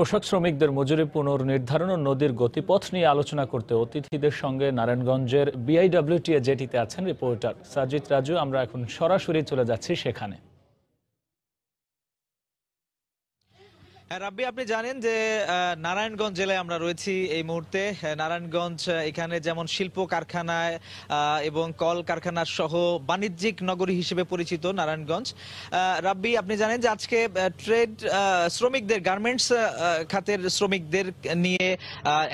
পোশাক শ্রমিকদের মজুরি পুনর্নির্ধারণ ও নদীর গতিপথ নিয়ে আলোচনা করতে অতিথিদের সঙ্গে নারায়ণগঞ্জের বিআইডব্লিউটিএ জেটিতে আছেন রিপোর্টার সাজিত রাজু আমরা এখন সরাসরি চলে যাচ্ছি সেখানে হ্যাঁ, রাব্বি আপনি জানেন যে নারায়ণগঞ্জ জেলায় আমরা রয়েছি এই মুহূর্তে হ্যাঁ, নারায়ণগঞ্জ এখানে যেমন শিল্প কারখানায় এবং কল কারখানা সহ বাণিজ্যিক নগরী হিসেবে পরিচিত নারায়ণগঞ্জ রাব্বি আপনি জানেন যে আজকে ট্রেড শ্রমিকদের গার্মেন্টস খাতের শ্রমিকদের নিয়ে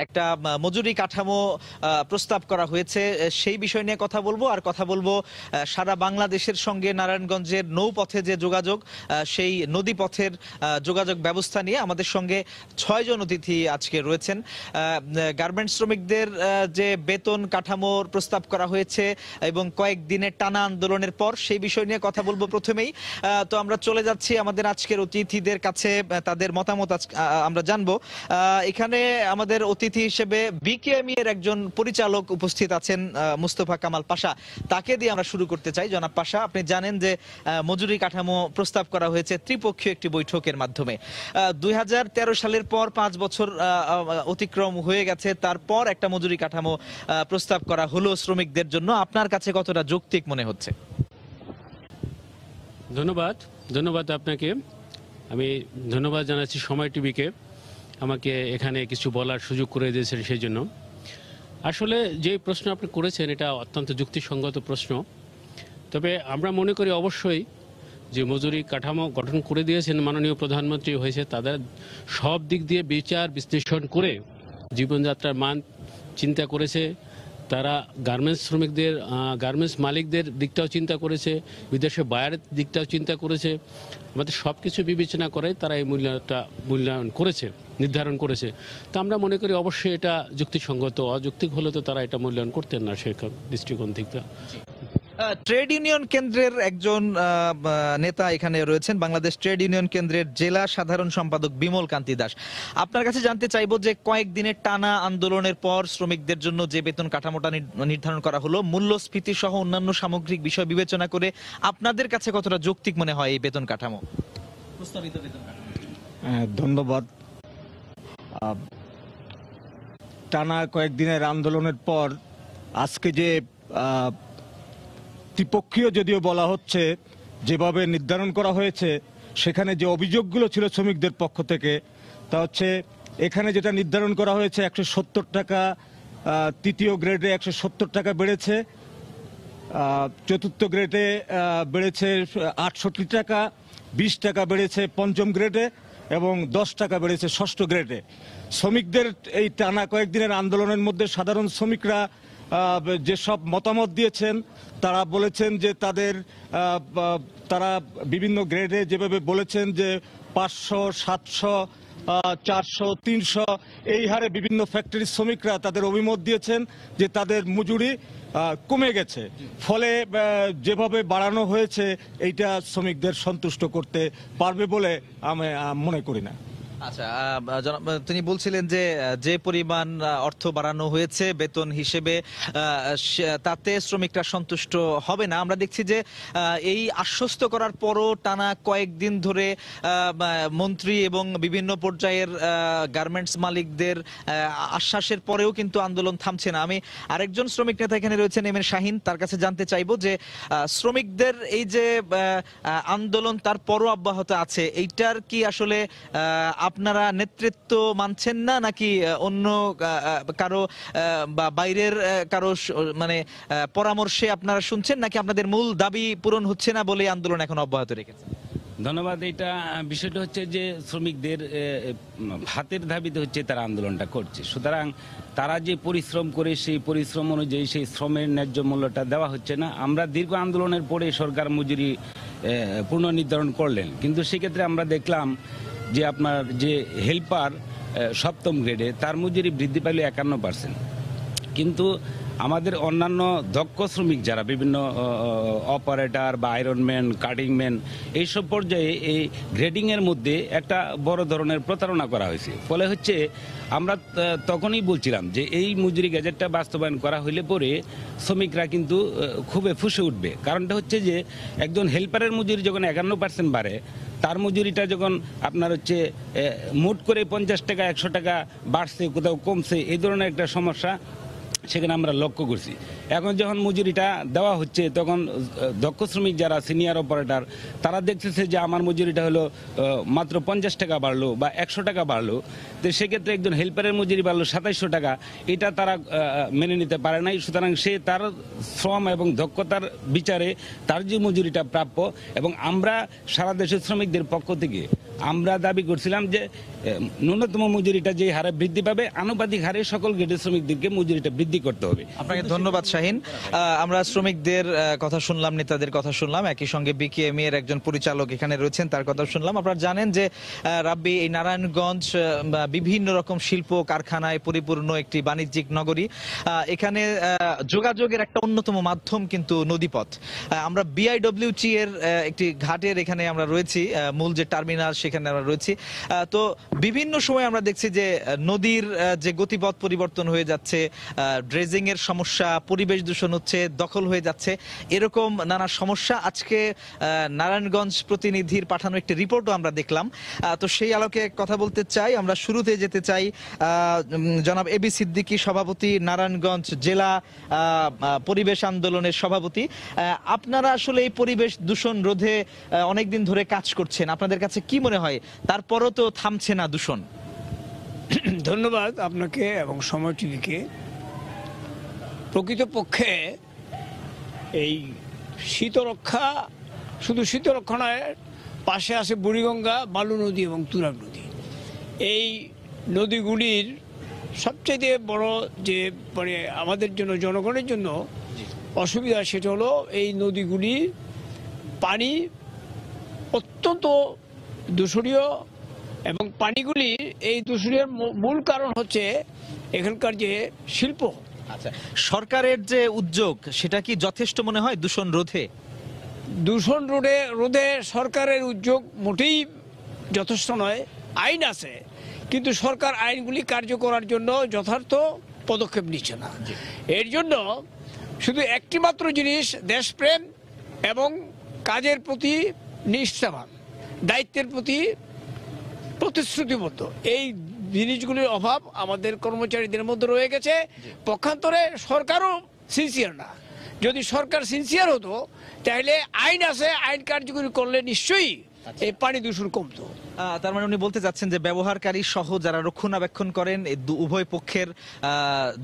একটা মজুরি কাঠামো প্রস্তাব করা হয়েছে সেই বিষয় নিয়ে কথা বলবো আর কথা বলবো সারা বাংলাদেশের সঙ্গে নারায়ণগঞ্জের নৌপথে যে যোগাযোগ সেই নদী পথের যোগাযোগ ব্যবস্থা নিয়ে আমাদের সঙ্গে ছয়জন অতিথি আজকে রয়েছেন গার্মেন্টস শ্রমিকদের যে বেতন কাঠামোর প্রস্তাব করা হয়েছে এবং কয়েক দিনের টানা আন্দোলনের পর সেই বিষয় নিয়ে কথা বলবো প্রথমেই তো আমরা চলে যাচ্ছি আমাদের আজকের অতিথিদের কাছে তাদের মতামত আমরা জানবো এখানে আমাদের অতিথি হিসেবে বিকেএমই e এর একজন পরিচালক উপস্থিত আছেন মুস্তফা কামাল পাশা তাকে দিয়ে আমরা শুরু করতে চাই জনাব পাশা আপনি জানেন যে মজুরি কাঠামো প্রস্তাব করা হয়েছে ত্রিপক্ষীয় একটি বৈঠকের মাধ্যমে 2013 সালের পর পাঁচ বছর অতিক্রম হয়ে গেছে তারপর একটা মজুরি কাঠামো প্রস্তাব করা হলো শ্রমিকদের জন্য আপনার কাছে কতটা যৌক্তিক মনে হচ্ছে ধন্যবাদ ধন্যবাদ আপনাকে আমি ধন্যবাদ জানাচ্ছি সময় টিভিকে আমাকে এখানে কিছু বলার সুযোগ করে দিয়েছেন সেই জন্য আসলে যে প্রশ্ন আপনি করেছেন এটা অত্যন্ত যুক্তিসঙ্গত প্রশ্ন তবে আমরা মনে করি অবশ্যই যে মজুরি কাঠামো গঠন করে দিয়েছেন মাননীয় প্রধানমন্ত্রী হয়েছে তাদের সব দিক দিয়ে বিচার বিশ্লেষণ করে জীবনযাত্রার মান চিন্তা করেছে তারা গার্মেন্টস শ্রমিকদের গার্মেন্টস মালিকদের দিকটাও চিন্তা করেছে বিদেশে বাইরের দিকটাও চিন্তা করেছে আমাদের সব কিছু বিবেচনা করে তারা এই মূল্যটা মূল্যায়ন করেছে নির্ধারণ করেছে তা আমরা মনে করি অবশ্যই এটা যুক্তিসঙ্গত অযৌক্তিক হলে তো তারা এটা মূল্যায়ন করতেন না সেই দৃষ্টিকোণ থেকে ট্রেড ইউনিয়ন কেন্দ্রের একজন নেতা এখানে রয়েছেন বাংলাদেশ ট্রেড ইউনিয়ন কেন্দ্রের জেলা সাধারণ সম্পাদক বিমল কান্তি দাস আপনার কাছে জানতে চাইব যে কয়েকদিনের টানা আন্দোলনের পর শ্রমিকদের জন্য যে বেতন কাঠামোটা নির্ধারণ করা হলো মূল্যস্ফীতি সহ অন্যান্য সামগ্রিক বিষয় বিবেচনা করে আপনাদের কাছে কতটা যৌক্তিক মনে হয় এই বেতন কাঠামো হ্যাঁ, ধন্যবাদ টানা কয়েকদিনের আন্দোলনের পর আজকে যে ত্রিপক্ষীয় যদিও বলা হচ্ছে যেভাবে নির্ধারণ করা হয়েছে সেখানে যে অভিযোগগুলো ছিল শ্রমিকদের পক্ষ থেকে তা হচ্ছে এখানে যেটা নির্ধারণ করা হয়েছে একশো সত্তর টাকা তৃতীয় গ্রেডে একশো সত্তর টাকা বেড়েছে চতুর্থ গ্রেডে বেড়েছে আটষট্টি টাকা বিশ টাকা বেড়েছে পঞ্চম গ্রেডে এবং দশ টাকা বেড়েছে ষষ্ঠ গ্রেডে শ্রমিকদের এই টানা কয়েকদিনের আন্দোলনের মধ্যে সাধারণ শ্রমিকরা যেসব মতামত দিয়েছেন তারা বলেছেন যে তাদের তারা বিভিন্ন গ্রেডে যেভাবে বলেছেন যে পাঁচশো সাতশো চারশো তিনশো এই হারে বিভিন্ন ফ্যাক্টরির শ্রমিকরা তাদের অভিমত দিয়েছেন যে তাদের মজুরি কমে গেছে ফলে যেভাবে বাড়ানো হয়েছে এইটা শ্রমিকদের সন্তুষ্ট করতে পারবে বলে আমি মনে করি না আচ্ছা তিনি বলছিলেন যে যে পরিমাণ অর্থ বাড়ানো হয়েছে বেতন হিসেবে তাতে শ্রমিকরা সন্তুষ্ট হবে না আমরা দেখছি যে এই আশ্বস্ত করার পরও টানা কয়েকদিন ধরে মন্ত্রী এবং বিভিন্ন পর্যায়ের গার্মেন্টস মালিকদের আশ্বাসের পরেও কিন্তু আন্দোলন থামছে না আমি আরেকজন শ্রমিক নেতা এখানে রয়েছেন এম এর শাহিন তার কাছে জানতে চাইব যে শ্রমিকদের এই যে আন্দোলন তার পরও অব্যাহত আছে এইটার কি আসলে আপনারা নেতৃত্ব মানছেন না নাকি অন্য কারো বা বাইরের কারো মানে পরামর্শে আপনারা শুনছেন নাকি আপনাদের মূল দাবি পূরণ হচ্ছে না বলে আন্দোলন এখন অব্যাহত রেখেছে ধন্যবাদ এটা বিষয়টা হচ্ছে যে শ্রমিকদের হাতের ধাবিতে হচ্ছে তারা আন্দোলনটা করছে সুতরাং তারা যে পরিশ্রম করে সেই পরিশ্রম অনুযায়ী সেই শ্রমের ন্যায্য মূল্যটা দেওয়া হচ্ছে না আমরা দীর্ঘ আন্দোলনের পরে সরকার মজুরি পুনর্নির্ধারণ করলেন কিন্তু সেক্ষেত্রে আমরা দেখলাম যে আপনার যে হেল্পার সপ্তম গ্রেডে তার মজুরি বৃদ্ধি পাইল একান্ন পার্সেন্ট কিন্তু আমাদের অন্যান্য দক্ষ শ্রমিক যারা বিভিন্ন অপারেটর বা আয়রনম্যান কাটিংম্যান এইসব পর্যায়ে এই গ্রেডিংয়ের মধ্যে একটা বড় ধরনের প্রতারণা করা হয়েছে ফলে হচ্ছে আমরা তখনই বলছিলাম যে এই মজুরি গেজেটটা বাস্তবায়ন করা হইলে পরে শ্রমিকরা কিন্তু খুবই ফুসে উঠবে কারণটা হচ্ছে যে একজন হেল্পারের মজুরি যখন একান্ন পার্সেন্ট বাড়ে তার মজুরিটা যখন আপনার হচ্ছে মোট করে পঞ্চাশ টাকা একশো টাকা বাড়ছে কোথাও কমছে এই ধরনের একটা সমস্যা সেখানে আমরা লক্ষ্য করছি এখন যখন মজুরিটা দেওয়া হচ্ছে তখন দক্ষ শ্রমিক যারা সিনিয়র অপারেটর তারা দেখতেছে যে আমার মজুরিটা হলো মাত্র পঞ্চাশ টাকা বাড়লো বা একশো টাকা বাড়লো তো সেক্ষেত্রে একজন হেল্পারের মজুরি বাড়লো সাতাইশশো টাকা এটা তারা মেনে নিতে পারে নাই সুতরাং সে তার শ্রম এবং দক্ষতার বিচারে তার যে মজুরিটা প্রাপ্য এবং আমরা সারা দেশের শ্রমিকদের পক্ষ থেকে আমরা দাবি করছিলাম যে ন্যূনতম মজুরিটা যে হারে বৃদ্ধি পাবে আনুপাতিক হারে সকল গেটের শ্রমিকদেরকে মজুরিটা বৃদ্ধি করতে হবে আপনাকে ধন্যবাদ শাহিন আমরা শ্রমিকদের কথা শুনলাম নেতাদের কথা শুনলাম একই সঙ্গে বিকেএমই e এর একজন পরিচালক এখানে রয়েছেন তার কথা শুনলাম আপনারা জানেন যে রাব্বি এই নারায়ণগঞ্জ বিভিন্ন রকম শিল্প কারখানায় পরিপূর্ণ একটি বাণিজ্যিক নগরী এখানে যোগাযোগের একটা অন্যতম মাধ্যম কিন্তু নদীপথ আমরা বিআইডব্লিউটি এর একটি ঘাটের এখানে আমরা রয়েছি মূল যে টার্মিনাল সেখানে আমরা রয়েছি তো বিভিন্ন সময় আমরা দেখছি যে নদীর যে গতিপথ পরিবর্তন হয়ে যাচ্ছে ড্রেজিং এর সমস্যা পরিবেশ পরিবেশ দূষণ হচ্ছে দখল হয়ে যাচ্ছে এরকম নানা সমস্যা আজকে নারায়ণগঞ্জ প্রতিনিধির পাঠানো একটি রিপোর্টও আমরা দেখলাম তো সেই আলোকে কথা বলতে চাই আমরা শুরুতে যেতে চাই জনাব এবি সিদ্দিকী সভাপতি নারায়ণগঞ্জ জেলা পরিবেশ আন্দোলনের সভাপতি আপনারা আসলে এই পরিবেশ দূষণ রোধে অনেকদিন ধরে কাজ করছেন আপনাদের কাছে কি মনে হয় তারপরও তো থামছে না দূষণ ধন্যবাদ আপনাকে এবং সময় টিভিকে প্রকৃতপক্ষে এই শীতরক্ষা শুধু শীতরক্ষণায় পাশে আছে বুড়িগঙ্গা বালু নদী এবং তুরাগ নদী এই নদীগুলির সবচেয়ে বড় যে মানে আমাদের জন্য জনগণের জন্য অসুবিধা সেটা হলো এই নদীগুলি পানি অত্যন্ত দূষণীয় এবং পানিগুলি এই দূষণের মূল কারণ হচ্ছে এখানকার যে শিল্প আচ্ছা সরকারের যে উদ্যোগ সেটা কি যথেষ্ট মনে হয় দূষণ রোধে দূষণ রোধে রোধে সরকারের উদ্যোগ মোটেই যথেষ্ট নয় আইন আছে কিন্তু সরকার আইনগুলি কার্য করার জন্য যথার্থ পদক্ষেপ নিচ্ছে না এর জন্য শুধু একটিমাত্র জিনিস দেশপ্রেম এবং কাজের প্রতি নিষ্ঠাবান দায়িত্বের প্রতি প্রতিশ্রুতিবদ্ধ এই জিনিসগুলির অভাব আমাদের কর্মচারীদের মধ্যে রয়ে গেছে পক্ষান্তরে সরকারও সিনসিয়ার না যদি সরকার সিনসিয়ার হতো তাহলে আইন আছে আইন কার্যকরী করলে নিশ্চয়ই আচ্ছা। এই পানি দূষণ কমতো তার মানে উনি বলতে চাচ্ছেন যে ব্যবহারকারী সহ যারা রক্ষণাবেক্ষণ করেন উভয় পক্ষের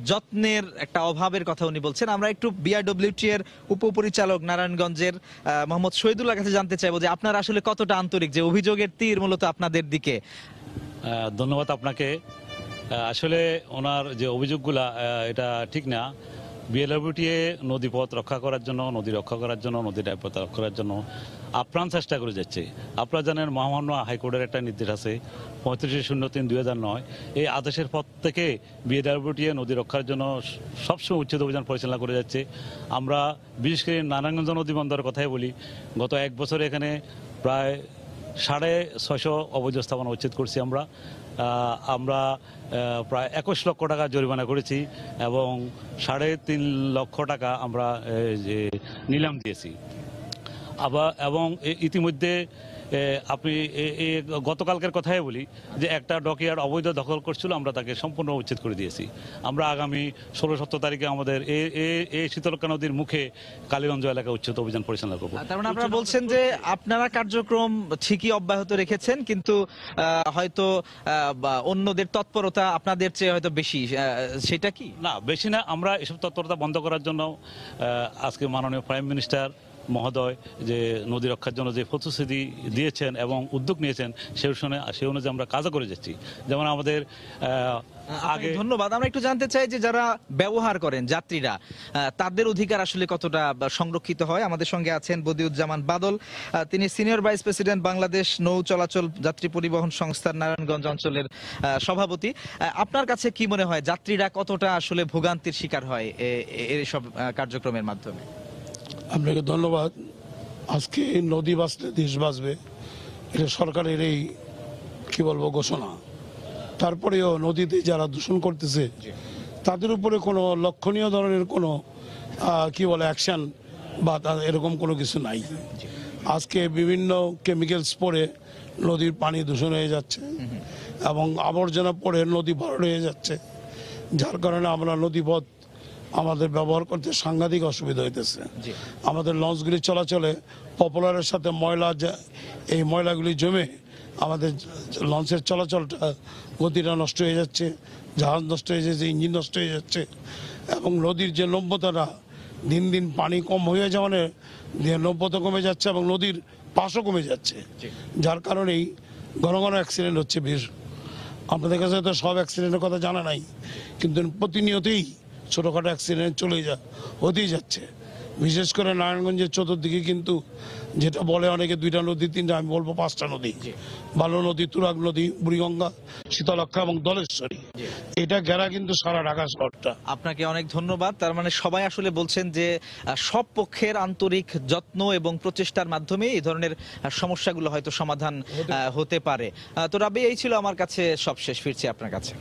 যত্নের একটা অভাবের কথা উনি বলছেন আমরা একটু বিআরডব্লিউটি এর উপপরিচালক নারায়ণগঞ্জের মোহাম্মদ শহীদুল্লাহ কাছে জানতে চাইবো যে আপনার আসলে কতটা আন্তরিক যে অভিযোগের তীর মূলত আপনাদের দিকে ধন্যবাদ আপনাকে আসলে ওনার যে অভিযোগগুলা এটা ঠিক না বিএলডব্লিউটিএ নদীপথ রক্ষা করার জন্য নদী রক্ষা করার জন্য নদী দায়পথ রক্ষা করার জন্য আপ্রাণ চেষ্টা করে যাচ্ছে আপনারা জানেন মহামান্য হাইকোর্টের একটা নির্দেশ আছে পঁয়ত্রিশে শূন্য তিন দুই হাজার নয় এই আদেশের পর থেকে বিএডব্লিউটিএ নদী রক্ষার জন্য সবসময় উচ্ছেদ অভিযান পরিচালনা করে যাচ্ছে আমরা বিশেষ করে নারায়ণগঞ্জ নদী বন্দরের কথাই বলি গত এক বছরে এখানে প্রায় সাড়ে ছয়শো অবৈধ স্থাপনা উচ্ছেদ করছি আমরা আমরা প্রায় একুশ লক্ষ টাকা জরিমানা করেছি এবং সাড়ে তিন লক্ষ টাকা আমরা যে নিলাম দিয়েছি আবার এবং ইতিমধ্যে আপনি গতকালকের কথাই বলি যে একটা ডকিয়ার অবৈধ দখল করছিল আমরা তাকে সম্পূর্ণ উচ্ছেদ করে দিয়েছি আমরা আগামী ষোলো সতেরো তারিখে আমাদের এই শীতলক্ষা নদীর মুখে কালীগঞ্জ এলাকা উচ্ছেদ অভিযান পরিচালনা করবো তার মানে আপনারা বলছেন যে আপনারা কার্যক্রম ঠিকই অব্যাহত রেখেছেন কিন্তু হয়তো অন্যদের তৎপরতা আপনাদের চেয়ে হয়তো বেশি সেটা কি না বেশি না আমরা এসব তৎপরতা বন্ধ করার জন্য আজকে মাননীয় প্রাইম মিনিস্টার মহোদয় যে নদী রক্ষার জন্য যে প্রতিশ্রুতি দিয়েছেন এবং উদ্যোগ নিয়েছেন সে সে অনুযায়ী আমরা কাজও করে যাচ্ছি যেমন আমাদের আগে ধন্যবাদ আমরা একটু জানতে চাই যে যারা ব্যবহার করেন যাত্রীরা তাদের অধিকার আসলে কতটা সংরক্ষিত হয় আমাদের সঙ্গে আছেন বদিউজ্জামান বাদল তিনি সিনিয়র ভাইস প্রেসিডেন্ট বাংলাদেশ নৌ চলাচল যাত্রী পরিবহন সংস্থার নারায়ণগঞ্জ অঞ্চলের সভাপতি আপনার কাছে কি মনে হয় যাত্রীরা কতটা আসলে ভোগান্তির শিকার হয় এইসব কার্যক্রমের মাধ্যমে আপনাকে ধন্যবাদ আজকে নদী বাঁচলে দেশ বাঁচবে এটা সরকারের এই কি বলবো ঘোষণা তারপরেও নদীতে যারা দূষণ করতেছে তাদের উপরে কোনো লক্ষণীয় ধরনের কোনো কি বলে অ্যাকশান বা এরকম কোনো কিছু নাই আজকে বিভিন্ন কেমিক্যালস পরে নদীর পানি দূষণ হয়ে যাচ্ছে এবং আবর্জনা পরে নদী ভর হয়ে যাচ্ছে যার কারণে আমরা নদীপথ আমাদের ব্যবহার করতে সাংঘাতিক অসুবিধা হইতেছে আমাদের লঞ্চগুলি চলাচলে পপুলারের সাথে ময়লা এই ময়লাগুলি জমে আমাদের লঞ্চের চলাচলটা গতিটা নষ্ট হয়ে যাচ্ছে জাহাজ নষ্ট হয়ে যাচ্ছে ইঞ্জিন নষ্ট হয়ে যাচ্ছে এবং নদীর যে নব্যতাটা দিন দিন পানি কম হয়ে যাওয়ানে নব্যতা কমে যাচ্ছে এবং নদীর পাশও কমে যাচ্ছে যার কারণেই ঘন ঘন অ্যাক্সিডেন্ট হচ্ছে বেশ আপনাদের কাছে তো সব অ্যাক্সিডেন্টের কথা জানা নাই কিন্তু প্রতিনিয়তই ছোটোখাটো অ্যাক্সিডেন্ট চলে যা হতেই যাচ্ছে বিশেষ করে নারায়ণগঞ্জের চতুর্দিকে কিন্তু যেটা বলে অনেকে দুইটা নদী তিনটা আমি বলবো পাঁচটা নদী বালু নদী তুরাগ নদী বুড়িগঙ্গা শীতলক্ষা এবং দলেশ্বরী এটা ঘেরা কিন্তু সারা ঢাকা শহরটা আপনাকে অনেক ধন্যবাদ তার মানে সবাই আসলে বলছেন যে সব পক্ষের আন্তরিক যত্ন এবং প্রচেষ্টার মাধ্যমে এই ধরনের সমস্যাগুলো হয়তো সমাধান হতে পারে তো রাবি এই ছিল আমার কাছে সবশেষ ফিরছি আপনার কাছে